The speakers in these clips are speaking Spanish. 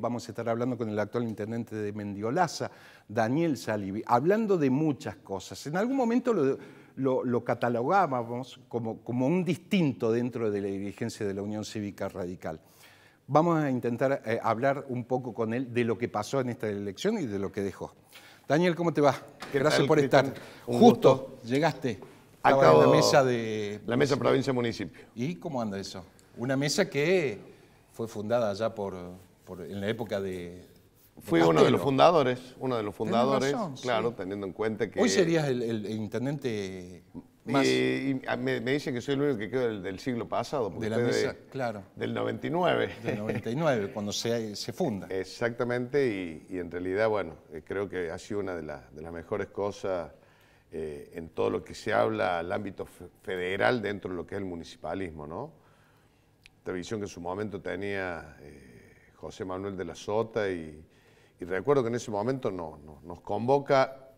Vamos a estar hablando con el actual intendente de Mendiolaza, Daniel Salivi, hablando de muchas cosas. En algún momento lo, catalogábamos como, un distinto dentro de la dirigencia de la Unión Cívica Radical. Vamos a intentar eh, hablar un poco con él de lo que pasó en esta elección y de lo que dejó. Daniel, ¿cómo te va? Gracias por estar. Justo llegaste. a la mesa de... La mesa provincia-municipio. ¿Y cómo anda eso? Una mesa que fue fundada ya por en la época de... Fui uno de los fundadores, uno de los fundadores, claro, teniendo en cuenta que... Hoy serías el, intendente más... Y, me, dicen que soy el único que quedó del, siglo pasado. de la mesa, claro. Del 99. Del 99, cuando se, se funda. Exactamente, y, en realidad, bueno, eh, creo que ha sido una de, de las mejores cosas eh, en todo lo que se habla al ámbito federal dentro de lo que es el municipalismo, ¿no? Televisión que en su momento tenía... Eh, José Manuel de la Sota y, recuerdo que en ese momento no, nos convoca,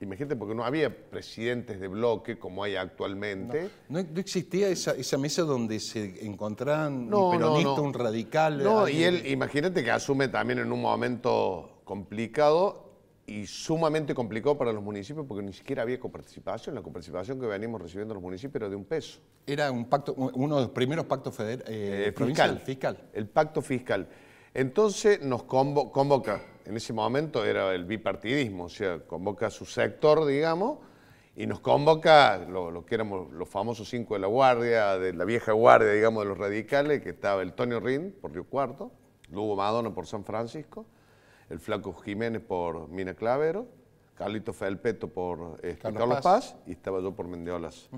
imagínate, porque no había presidentes de bloque como hay actualmente. No, existía esa, mesa donde se encontraban un peronista, un radical. No, y él, imagínate que asume también en un momento complicado y sumamente complicado para los municipios porque ni siquiera había coparticipación. La coparticipación que venimos recibiendo los municipios era de un peso. Era un pacto, uno de los primeros pactos federal, eh, eh, fiscal. El pacto fiscal. Entonces nos convoca, en ese momento era el bipartidismo, o sea, convoca a su sector, digamos, y nos convoca lo, que éramos los famosos cinco de la guardia, de la vieja guardia, digamos, de los radicales, que estaba el Tonio Rin por Río Cuarto, Lugo Madonna por San Francisco, el Flaco Jiménez por Mina Clavero, Carlito Felpeto por este, Carlos, Paz. y estaba yo por Mendeolas.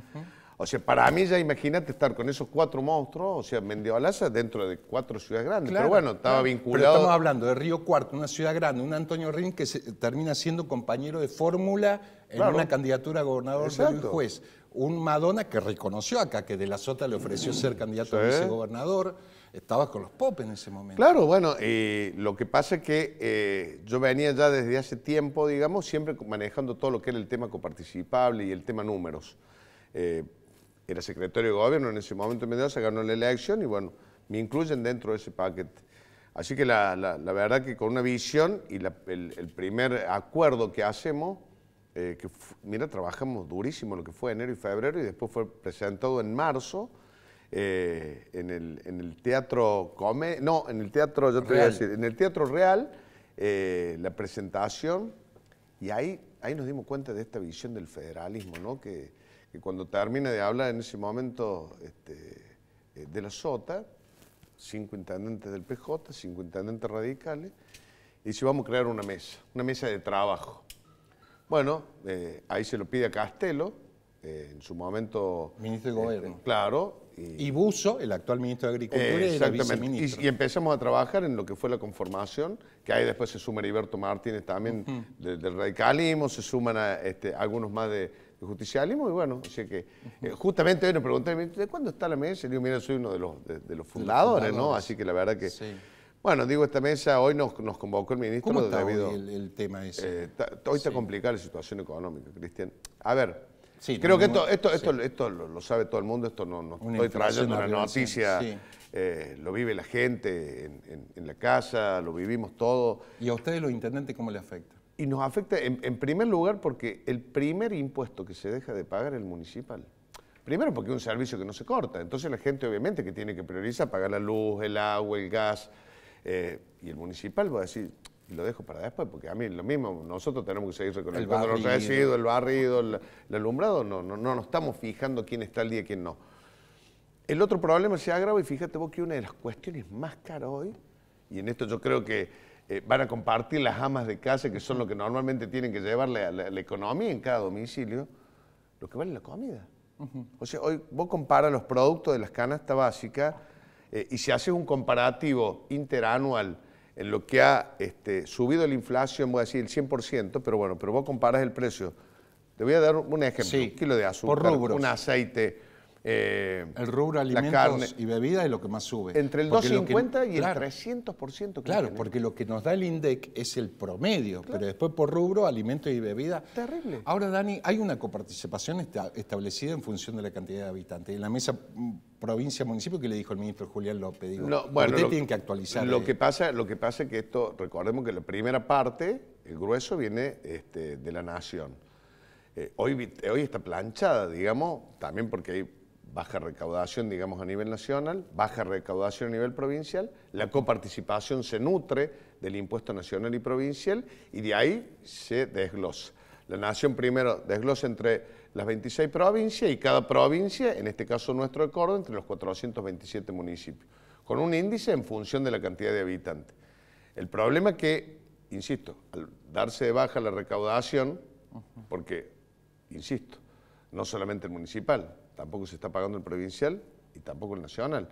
O sea, para mí ya imagínate estar con esos cuatro monstruos, o sea, Mendiolaza dentro de cuatro ciudades grandes. pero bueno, estaba vinculado. Pero estamos hablando de Río Cuarto, una ciudad grande, un Antonio Rin que se, termina siendo compañero de fórmula en una candidatura a gobernador de Juez. Un Madonna que reconoció acá que De la Sota le ofreció mm. ser candidato a vicegobernador. Estabas con los pop en ese momento. Claro, bueno, lo que pasa es que eh, yo venía ya desde hace tiempo, digamos, siempre manejando todo lo que era el tema coparticipable y el tema números. Eh, era secretario de gobierno en ese momento en Mendoza, ganó la elección y bueno, me incluyen dentro de ese paquete. Así que la, la, verdad que con una visión y el, primer acuerdo que hacemos, eh, que mira, trabajamos durísimo lo que fue enero y febrero y después fue presentado en marzo eh, en, el, en, el, teatro Come, no, en el teatro, yo te decir, en el teatro Real, eh, la presentación y ahí, ahí nos dimos cuenta de esta visión del federalismo, ¿no? Que, que cuando termina de hablar en ese momento este, eh, de la SOTA, cinco intendentes del PJ, cinco intendentes radicales, y dice, vamos a crear una mesa, una mesa de trabajo. Bueno, eh, ahí se lo pide a Castelo, eh, en su momento... Ministro de Gobierno. Este, claro. Y, Buso, el actual ministro de Agricultura, y el Y, empezamos a trabajar en lo que fue la conformación, que ahí después se suma Heriberto Martínez también del radicalismo, se suman a, este, algunos más de, justicialismo, y bueno, así que eh, justamente hoy nos preguntaron, ¿de cuándo está la mesa? Y digo, mira, soy uno de los, de, los, fundadores, ¿no? Así que la verdad que... Bueno, digo, esta mesa hoy nos, convocó el ministro. ¿Cómo está debido, hoy el, tema ese? Eh, hoy está complicada la situación económica, Cristian. A ver, creo que esto, esto, esto, esto lo, sabe todo el mundo, esto no, estoy trayendo una noticia... Eh, lo vive la gente en, la casa, lo vivimos todo. ¿Y a ustedes los intendentes cómo le afecta? Y nos afecta, en, primer lugar, porque el primer impuesto que se deja de pagar es el municipal. Primero porque es un servicio que no se corta. Entonces la gente obviamente que tiene que priorizar pagar la luz, el agua, el gas. Eh, y el municipal voy a decir, lo dejo para después, porque a mí lo mismo, nosotros tenemos que seguir recolectando los residuos, el barrido, el, alumbrado, no, no, no nos estamos fijando quién está al día y quién no. El otro problema se agrava y fíjate vos que una de las cuestiones más caras hoy, y en esto yo creo que eh, van a compartir las amas de casa, que son lo que normalmente tienen que llevarle la, la, economía en cada domicilio, lo que vale la comida. O sea, hoy vos comparas los productos de las canastas básicas eh, y si haces un comparativo interanual en lo que ha este, subido la inflación, voy a decir el 100%, pero bueno, pero vos comparas el precio. Te voy a dar un ejemplo, un kilo de azúcar, un aceite, eh, el rubro alimentos y bebida es lo que más sube. Entre el 2,50 y el 300%. claro, porque lo que nos da el INDEC es el promedio, pero después por rubro, alimentos y bebida. Terrible. Ahora, Dani, hay una coparticipación establecida en función de la cantidad de habitantes. En la mesa mm, provincia-municipio que le dijo el ministro Julián López, digo, no, bueno, que actualizar. Lo que, pasa, lo que pasa es que esto, recordemos que la primera parte, el grueso, viene este, de la nación. Eh, hoy, hoy está planchada, digamos, también porque hay baja recaudación, digamos, a nivel nacional, baja recaudación a nivel provincial, la coparticipación se nutre del impuesto nacional y provincial y de ahí se desglosa. La nación primero desglosa entre las 26 provincias y cada provincia, en este caso nuestro de Córdoba, entre los 427 municipios, con un índice en función de la cantidad de habitantes. El problema es que, insisto, al darse de baja la recaudación, porque, insisto, no solamente el municipal, tampoco se está pagando el provincial y tampoco el nacional.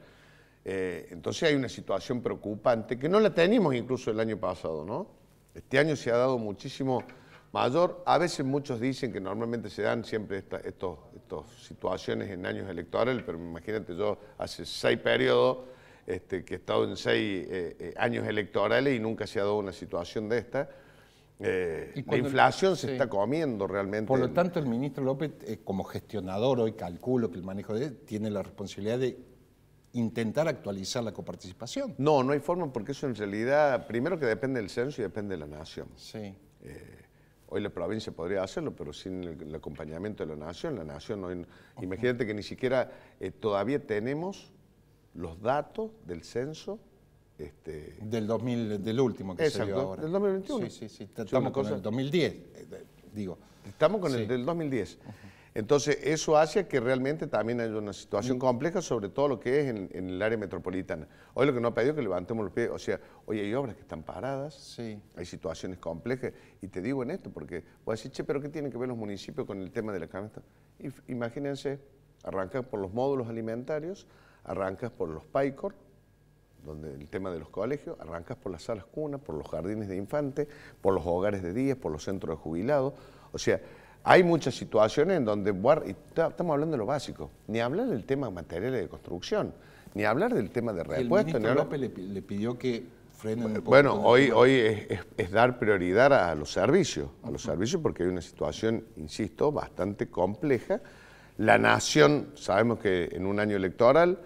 Eh, entonces hay una situación preocupante que no la teníamos incluso el año pasado, ¿no? Este año se ha dado muchísimo mayor. A veces muchos dicen que normalmente se dan siempre estas situaciones en años electorales, pero imagínate yo hace seis periodos este, que he estado en seis eh, eh, años electorales y nunca se ha dado una situación de esta. Eh, la inflación se está comiendo realmente. Por lo tanto, el ministro López, eh, como gestionador hoy, calculo que el manejo tiene la responsabilidad de intentar actualizar la coparticipación. No, no hay forma porque eso en realidad, primero que depende del censo y depende de la nación. Eh, hoy la provincia podría hacerlo, pero sin el, acompañamiento de la nación, la nación imagínate que ni siquiera todavía tenemos los datos del censo este, del 2000, del último que salió se ahora. Del 2021. Sí, sí, sí. Estamos con el 2010, digo. Estamos con el del 2010. Entonces, eso hace que realmente también haya una situación mm. compleja, sobre todo lo que es en, el área metropolitana. Hoy lo que nos ha pedido es que levantemos los pies. O sea, hoy hay obras que están paradas, sí. hay situaciones complejas. Y te digo en esto, porque a decir, che, pero ¿qué tienen que ver los municipios con el tema de la canasta? imagínense, arrancas por los módulos alimentarios, arrancas por los PICOR, donde el tema de los colegios, arrancas por las salas cunas, por los jardines de infantes, por los hogares de días, por los centros de jubilados. O sea, hay muchas situaciones en donde, estamos hablando de lo básico, ni hablar del tema materiales de construcción, ni hablar del tema de repuesto El ministro López le, pidió que frenen un poco Bueno, hoy, hoy es, dar prioridad a los servicios, a los servicios porque hay una situación, insisto, bastante compleja. La nación, sabemos que en un año electoral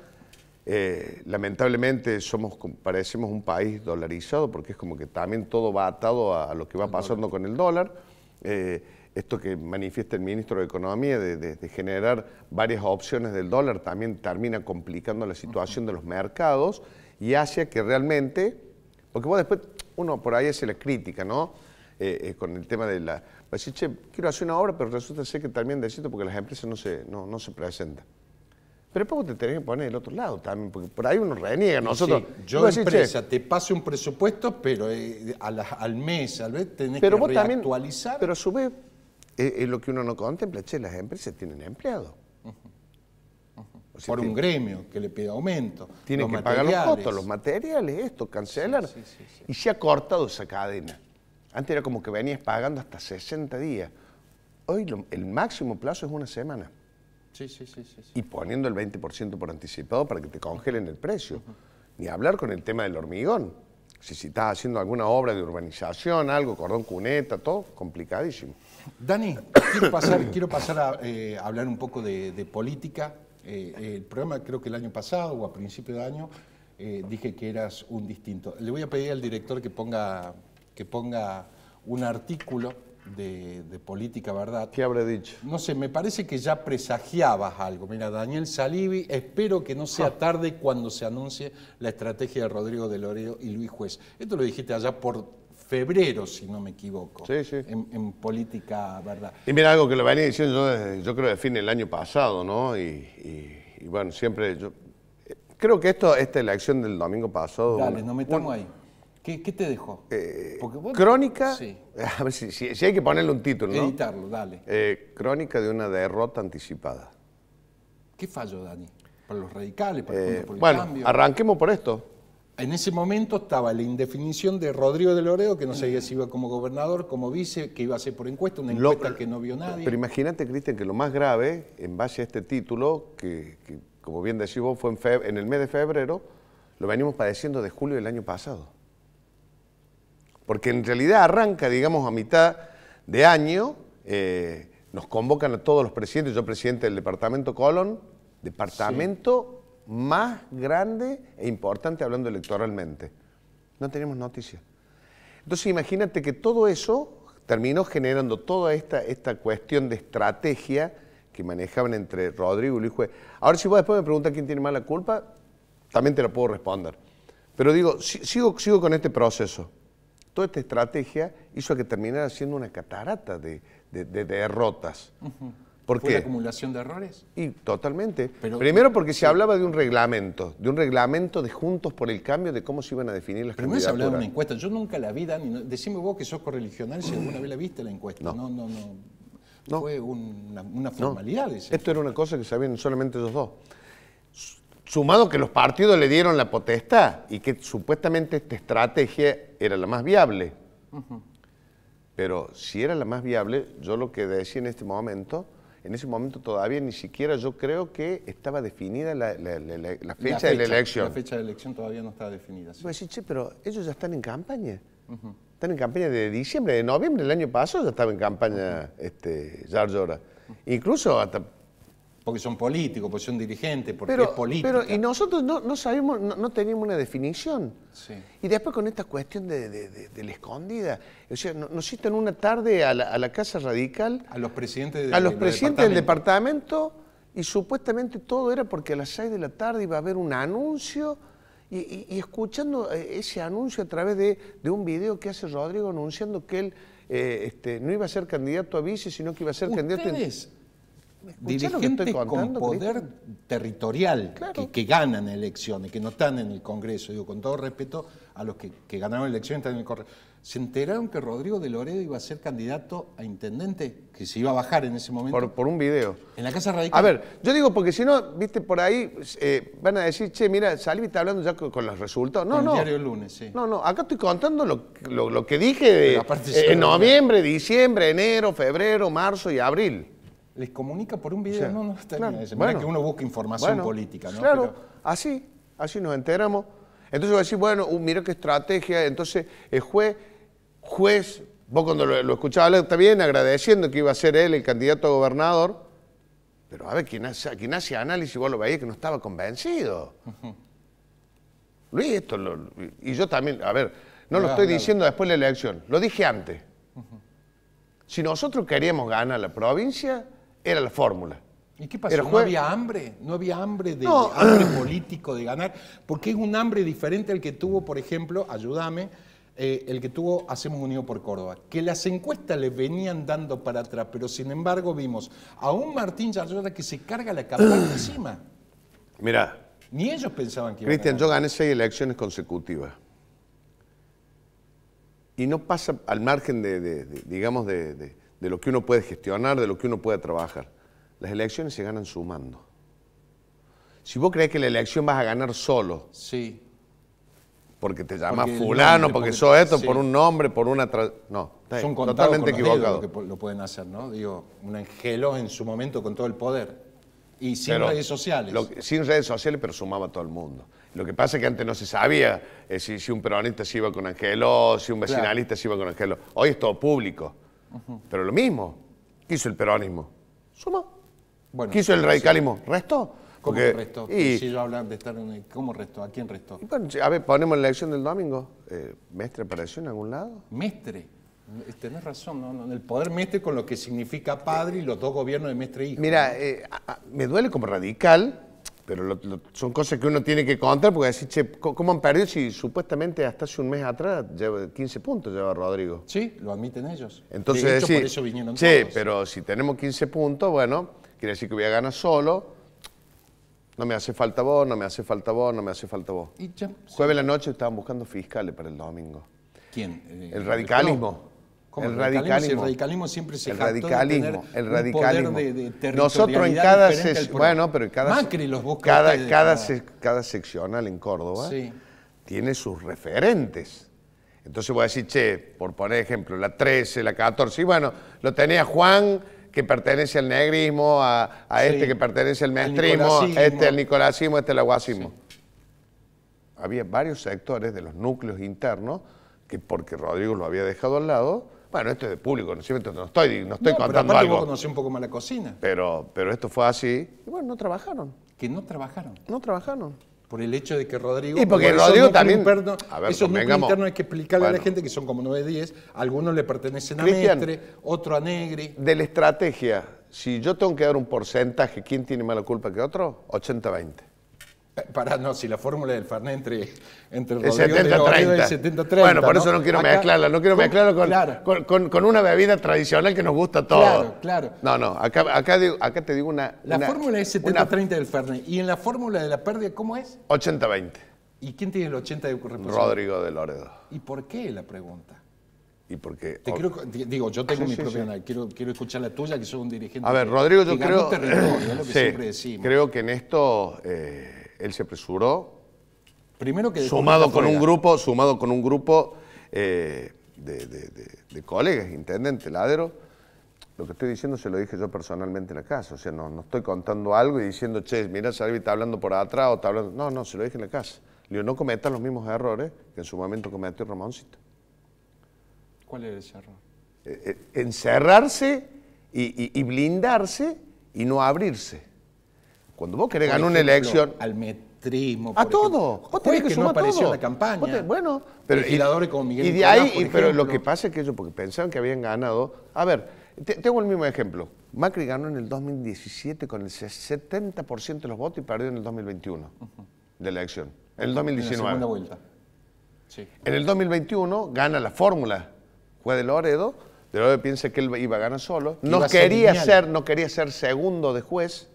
eh, lamentablemente somos, parecemos un país dolarizado porque es como que también todo va atado a, lo que va pasando con el dólar. Eh, esto que manifiesta el ministro de Economía de, generar varias opciones del dólar también termina complicando la situación de los mercados y hace que realmente, porque vos después, uno por ahí hace la crítica, ¿no? Eh, con el tema de la... decir, pues, che, quiero hacer una obra, pero resulta ser que también necesito porque las empresas no se, no se presentan. Pero poco te tenés que poner del otro lado también, porque por ahí uno reniega. Nosotros. yo, empresa, te pase un presupuesto, pero eh, al, mes, al vez tenés pero que actualizar. pero a su vez, es eh, eh, lo que uno no contempla, che, las empresas tienen empleados. por un gremio que le pide aumento. tiene que pagar los costos, los materiales, esto, cancelar. y se ha cortado esa cadena. Antes era como que venías pagando hasta 60 días. Hoy el máximo plazo es una semana. Y poniendo el 20% por anticipado para que te congelen el precio. Ni hablar con el tema del hormigón. Si, si estás haciendo alguna obra de urbanización, algo, cordón cuneta, todo, complicadísimo. Dani, quiero pasar, quiero pasar a eh, hablar un poco de, política. Eh, el programa, creo que el año pasado o a principio de año, eh, dije que eras un distinto. Le voy a pedir al director que ponga, que ponga un artículo de, política, ¿verdad? ¿Qué habré dicho? No sé, me parece que ya presagiabas algo. Mira, Daniel Salivi, espero que no sea ah. tarde cuando se anuncie la estrategia de Rodrigo de Loredo y Luis Juez. Esto lo dijiste allá por febrero, si no me equivoco, sí, sí. En, política, ¿verdad? Y mira, algo que lo venía diciendo yo, creo, de fin del año pasado, ¿no? Y, bueno, siempre yo... Eh, creo que esto, esta elección del domingo pasado... Dale, no metamos ahí ¿Qué, te dejó? Eh, crónica, sí. a ver si, hay que ponerle un título, ¿no? Editarlo, dale. Eh, crónica de una derrota anticipada. ¿Qué fallo, Dani? ¿Para los radicales? ¿Para eh, el por bueno, arranquemos por esto. En ese momento estaba la indefinición de Rodrigo de Loredo, que no sabía si iba como gobernador, como vice, que iba a ser por encuesta, una encuesta que no vio nadie. Pero imagínate, Cristian, que lo más grave, en base a este título, que, como bien decís vos, fue en, en, el mes de febrero, lo venimos padeciendo de julio del año pasado porque en realidad arranca, digamos, a mitad de año, eh, nos convocan a todos los presidentes, yo presidente del departamento Colón, departamento más grande e importante hablando electoralmente. No tenemos noticias. Entonces imagínate que todo eso terminó generando toda esta, esta cuestión de estrategia que manejaban entre Rodrigo y Luis Juez. Ahora si vos después me preguntas quién tiene más la culpa, también te lo puedo responder. Pero digo, sigo, sigo con este proceso toda esta estrategia hizo que terminara siendo una catarata de, derrotas. porque La acumulación de errores? Y totalmente. Primero porque se hablaba de un reglamento, de un reglamento de Juntos por el Cambio de cómo se iban a definir las Primero se hablaba de una encuesta. Yo nunca la vi, Dani. Decime vos que sos correligional si alguna vez la viste la encuesta. No, no, no. no. Fue una, formalidad. Esto era una cosa que sabían solamente los dos sumado que los partidos le dieron la potestad y que supuestamente esta estrategia era la más viable. Pero si era la más viable, yo lo que decía en este momento, en ese momento todavía ni siquiera yo creo que estaba definida la, fecha, de la elección. La fecha de elección todavía no estaba definida. Sí. Pues sí, pero ellos ya están en campaña. Están en campaña de diciembre, de noviembre del año pasado ya estaba en campaña uh -huh. este, Incluso hasta porque son políticos, porque son dirigentes, porque es política. Pero, y nosotros no, no sabemos, no, teníamos una definición. Y después con esta cuestión de, la escondida, o sea, nos citan una tarde a la, Casa Radical. A los presidentes, a los presidentes del departamento, y supuestamente todo era porque a las 6 de la tarde iba a haber un anuncio. Y, escuchando eh, ese anuncio a través de, un video que hace Rodrigo anunciando que él eh, este, no iba a ser candidato a vice, sino que iba a ser candidato. En dirigentes con poder territorial que, ganan elecciones, que no están en el Congreso, digo con todo respeto a los que, ganaron elecciones están en el Congreso, se enteraron que Rodrigo de Loredo iba a ser candidato a intendente, que se iba a bajar en ese momento. Por, un video. En la Casa Radical. A ver, yo digo, porque si no, viste, por ahí eh, van a decir, che, mira, salí está hablando ya con, los resultados. No, no. El diario lunes, No, no, acá estoy contando lo, que dije de, eh, en noviembre, diciembre, enero, febrero, marzo y abril les comunica por un video. no, no está bien. Bueno, que uno busca información política. Claro, así, así nos enteramos. Entonces va a decir, bueno, uh, mira qué estrategia. Entonces el juez, juez, vos cuando lo, escuchaba escuchabas hablar también agradeciendo que iba a ser él el candidato a gobernador, pero a ver, quien hace, hace análisis, vos lo veías que no estaba convencido. Luis, esto y yo también, a ver, no lo estoy diciendo después de la elección, lo dije antes. Si nosotros queríamos ganar la provincia, era la fórmula. ¿Y qué pasó? no había hambre, no había hambre de, político de ganar, porque es un hambre diferente al que tuvo, por ejemplo, ayúdame, eh, el que tuvo Hacemos Unido por Córdoba, que las encuestas le venían dando para atrás, pero sin embargo vimos a un Martín Yarlora que se carga la campaña encima. Mirá. Ni ellos pensaban que iba a ganar. yo gané seis elecciones consecutivas. Y no pasa al margen de digamos, de de lo que uno puede gestionar, de lo que uno puede trabajar. Las elecciones se ganan sumando. Si vos crees que la elección vas a ganar solo, sí. porque te llamas fulano, porque, eso sos esto, por un nombre, por una... No, Son totalmente equivocado. que lo pueden hacer, ¿no? Digo, un angelo en su momento con todo el poder. Y sin redes sociales. sin redes sociales, pero sumaba a todo el mundo. Lo que pasa es que antes no se sabía eh, si, un peronista se iba con Angelo, si un vecinalista se iba con Angelo. Hoy es todo público. Pero lo mismo. ¿Qué hizo el peronismo? Sumó. Bueno, ¿Qué hizo el radicalismo? ¿Restó? ¿Cómo Porque, restó? Y, si yo de estar en ¿Cómo restó? ¿A quién restó? a ver, ponemos la elección del domingo. Eh, ¿Mestre apareció en algún lado? ¿Mestre? Este, tenés razón, ¿no? el poder mestre con lo que significa padre y los dos gobiernos de mestre e hijo. Mira, eh, me duele como radical pero son cosas que uno tiene que contar porque decir, che, ¿cómo han perdido si supuestamente hasta hace un mes atrás lleva 15 puntos lleva Rodrigo? Sí, lo admiten ellos. Entonces, sí, por eso che, pero si tenemos 15 puntos, bueno, quiere decir que voy a ganar solo. No me hace falta vos, no me hace falta vos, no me hace falta vos. Jueves la noche estaban buscando fiscales para el domingo. ¿Quién? Eh, el radicalismo. El radicalismo. El radicalismo siempre se el radicalismo, el radicalismo. de, Nosotros en cada bueno, pero en cada Macri los cada, cada, cada, seccional en Córdoba tiene sus referentes. Entonces voy a decir, che, por poner ejemplo, la 13, la 14, y bueno, lo tenía Juan que pertenece al negrismo, a, este que pertenece al maestrismo, este al nicolasismo, este al aguasismo. Había varios sectores de los núcleos internos que porque Rodrigo lo había dejado al lado, bueno, esto es de público no estoy, no estoy no, contando pero algo. Vos conocí un poco más la cocina. Pero, pero esto fue así. Y bueno, no trabajaron. Que no trabajaron. No trabajaron. Por el hecho de que Rodrigo. Y porque Rodrigo también. Interno, a ver, esos internos hay que explicarle a la gente que son como 9, 10. Algunos le pertenecen a Mestre, otro a Negri. De la estrategia, si yo tengo que dar un porcentaje, ¿quién tiene más la culpa que otro? 80-20. Pará, no, si la fórmula del Fernet entre, entre el, el 70-30. Bueno, por eso no, quiero me mezclarla, no quiero con, con, con, una bebida tradicional que nos gusta a todos. Claro, claro. No, no, acá, te digo una... La fórmula es 70-30 del Fernet. ¿Y en la fórmula de la pérdida cómo es? 80-20. ¿Y quién tiene el 80 de responsabilidad? Rodrigo de Loredo. ¿Y por qué la pregunta? ¿Y por qué? digo, yo tengo mi sí, propia Quiero, escuchar la tuya, que soy un dirigente. A ver, Rodrigo, yo creo... Territorio, es lo que siempre decimos. Creo que en esto... Eh, él se apresuró. Primero que sumado con un grupo, sumado con un grupo eh, de, colegas, intendente, ladero. Lo que estoy diciendo se lo dije yo personalmente en la casa. O sea, no, estoy contando algo y diciendo, che, mira, Salvi está hablando por atrás o está hablando. No, no, se lo dije en la casa. Le digo, no cometas los mismos errores que en su momento cometió Ramoncito. ¿Cuál es ese error? Eh, eh, encerrarse y blindarse y no abrirse. Cuando vos querés ganar una elección. Al metrismo. A todo. vos tenés que, campaña. bueno, pero. como Miguel Y de ahí, pero lo que pasa es que ellos, porque pensaban que habían ganado. A ver, tengo el mismo ejemplo. Macri ganó en el 2017 con el 70% de los votos y perdió en el 2021 de la elección. En el 2019. En la segunda vuelta. Sí. En el 2021 gana la fórmula. Juez de Loredo. De Loredo piensa que él iba a ganar solo. No quería, ser, no quería ser segundo de juez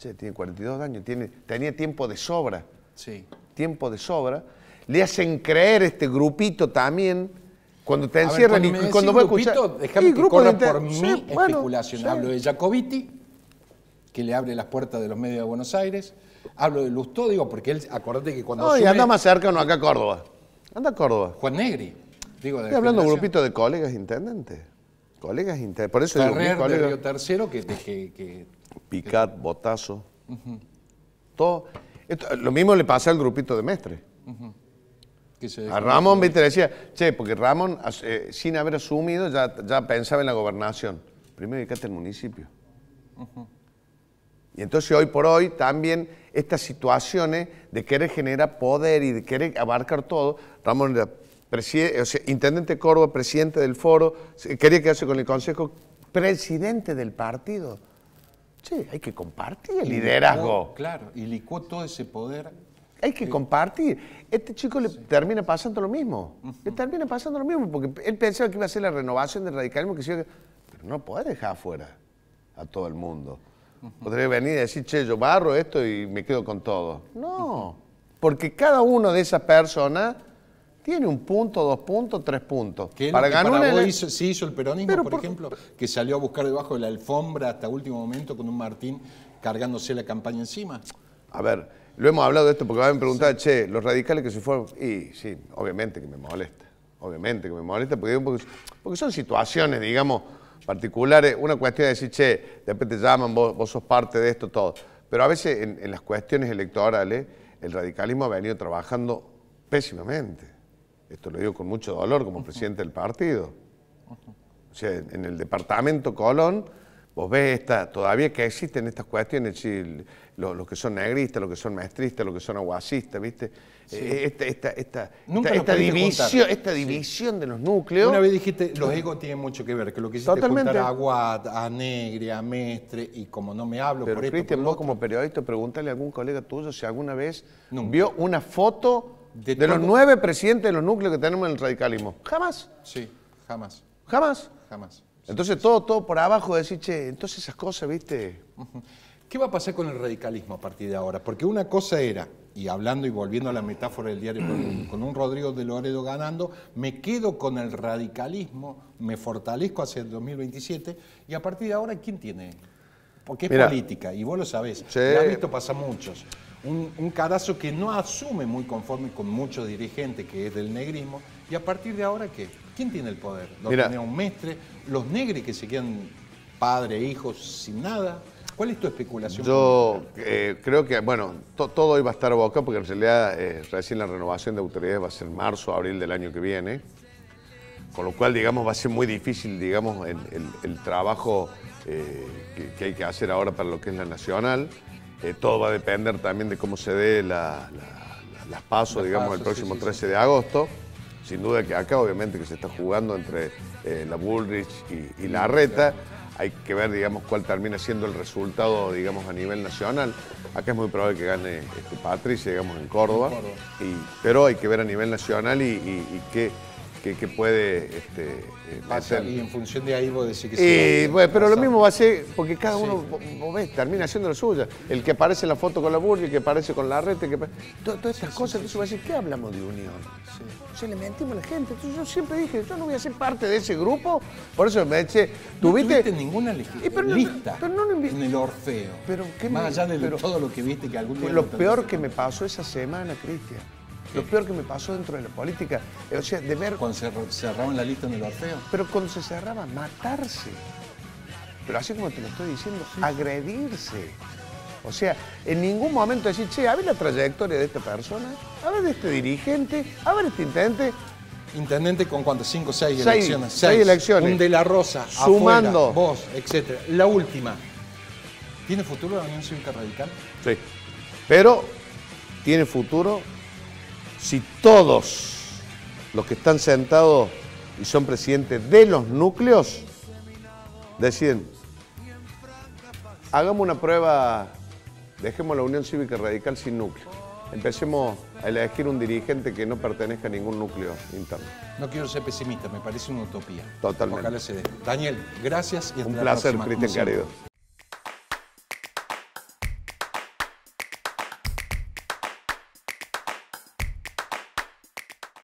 tiene 42 años, tiene, tenía tiempo de sobra. Sí. Tiempo de sobra. Le hacen creer este grupito también. Cuando te encierran y, cuando voy a escuchar. Déjame que corra por mi especulación. Hablo de Jacobiti, que le abre las puertas de los medios de Buenos Aires. Hablo de Lustó, digo, porque él, acordate que cuando. No, anda más cerca, no, acá a Córdoba. Anda a Córdoba. Juan Negri. Estoy hablando de un grupito de colegas intendentes. Colegas intendentes. Por eso yo... Tercero, que PICAT, botazo. Todo. lo mismo le pasa al grupito de Mestre. a Ramón, viste, decía, che, porque Ramón, eh, sin haber asumido, ya, pensaba en la gobernación. Primero dedicate al municipio. Y entonces hoy por hoy también estas situaciones de querer generar poder y de querer abarcar todo, Ramón era o intendente Córdoba, presidente del foro, quería quedarse con el consejo, presidente del partido. Sí, hay que compartir el liderazgo. claro, y licuó todo ese poder. Hay que compartir. Este chico le termina pasando lo mismo. Le termina pasando lo mismo, porque él pensaba que iba a ser la renovación del radicalismo, que pero no puede dejar afuera a todo el mundo. Podría venir y decir, che, yo barro esto y me quedo con todo. No, porque cada uno de esas personas tiene un punto, dos puntos, tres puntos. ¿Qué para ganar hizo, hizo el peronismo, por, ejemplo, que salió a buscar debajo de la alfombra hasta último momento con un Martín cargándose la campaña encima. A ver, lo hemos hablado de esto porque me habían preguntado, che, los radicales que se fueron, y sí, obviamente que me molesta, obviamente que me molesta, porque, son situaciones, digamos, particulares, una cuestión de decir, che, de repente llaman, vos, sos parte de esto, todo. Pero a veces en, en las cuestiones electorales el radicalismo ha venido trabajando pésimamente esto lo digo con mucho dolor como presidente del partido. O sea, en el departamento Colón, vos ves esta, todavía que existen estas cuestiones, los, que son negristas, los que son maestristas, los que son aguacistas, ¿viste? Eh, esta, esta división, de los núcleos. Una vez dijiste, los egos tienen mucho que ver, que lo que hiciste Totalmente. juntar a Aguad, a Negri, a Mestre, y como no me hablo Pero, por Cristian, vos como periodista, pregúntale a algún colega tuyo si alguna vez vio una foto de, los nueve presidentes de los núcleos que tenemos en el radicalismo. Jamás. Sí, jamás. Jamás. Jamás. Entonces todo, todo por abajo decir, che, entonces esas cosas, viste. ¿Qué va a pasar con el radicalismo a partir de ahora? Porque una cosa era, y hablando y volviendo a la metáfora del diario con un Rodrigo de Loredo ganando, me quedo con el radicalismo, me fortalezco hacia el 2027, y a partir de ahora, ¿quién tiene? Porque es política, y vos lo sabés, lo visto muchos un, un, Carazo que no asume muy conforme con mucho dirigente que es del negrismo. Y a partir de ahora, ¿qué? ¿Quién tiene el poder? ¿Lo Mira. un mestre? ¿Los negros que se quedan padre, hijos, sin nada? ¿Cuál es tu especulación? Yo eh, creo que, bueno, todo hoy va a estar boca porque en realidad eh, recién la renovación de autoridades va a ser marzo, abril del año que viene. Con lo cual, digamos, va a ser muy difícil, digamos, el, trabajo eh, que, hay que hacer ahora para lo que es la nacional. Eh, todo va a depender también de cómo se dé las pasos, digamos, el próximo 13 de agosto. Sin duda que acá, obviamente, que se está jugando entre eh, la Bullrich y, la Reta. Hay que ver, digamos, cuál termina siendo el resultado, digamos, a nivel nacional. Acá es muy probable que gane este, Patricia, digamos, en Córdoba. pero hay que ver a nivel nacional y qué que, puede... Este, eh, pasar. y en función de ahí vos decís que... Eh, sí. pero lo mismo va a ser, porque cada uno, vos ves, termina haciendo lo suyo. El que aparece en la foto con la burla, el que aparece con la red que... todas estas cosas, entonces a decir, ¿qué hablamos de unión? Se le mentimos a la gente. Entonces yo siempre dije, yo no voy a ser parte de ese grupo, por eso me eché... ¿Tuviste? No tuviste ninguna pero lista pero no en el Orfeo. Pero, ¿qué Más allá de todo lo que viste que algún día... Lo peor que me pasó esa semana, Cristian lo peor que me pasó dentro de la política. Eh, o sea, de ver... Cuando se cerraban la lista en el orfeo. Pero cuando se cerraba, matarse. Pero así como te lo estoy diciendo, agredirse. O sea, en ningún momento decir, che, a ver la trayectoria de esta persona, a ver de este dirigente, a ver este intendente. Intendente con cuánto, cinco, seis, seis elecciones. Seis, elecciones. Un de la Rosa, sumando. Afuera, vos, etc. La última. ¿Tiene futuro la Unión Cívica Radical? Sí. Pero tiene futuro si todos los que están sentados y son presidentes de los núcleos deciden, hagamos una prueba, dejemos la Unión Cívica Radical sin núcleo. Empecemos a elegir un dirigente que no pertenezca a ningún núcleo interno. No quiero ser pesimista, me parece una utopía. Totalmente. Daniel, gracias y hasta Un placer, Cristian Carido.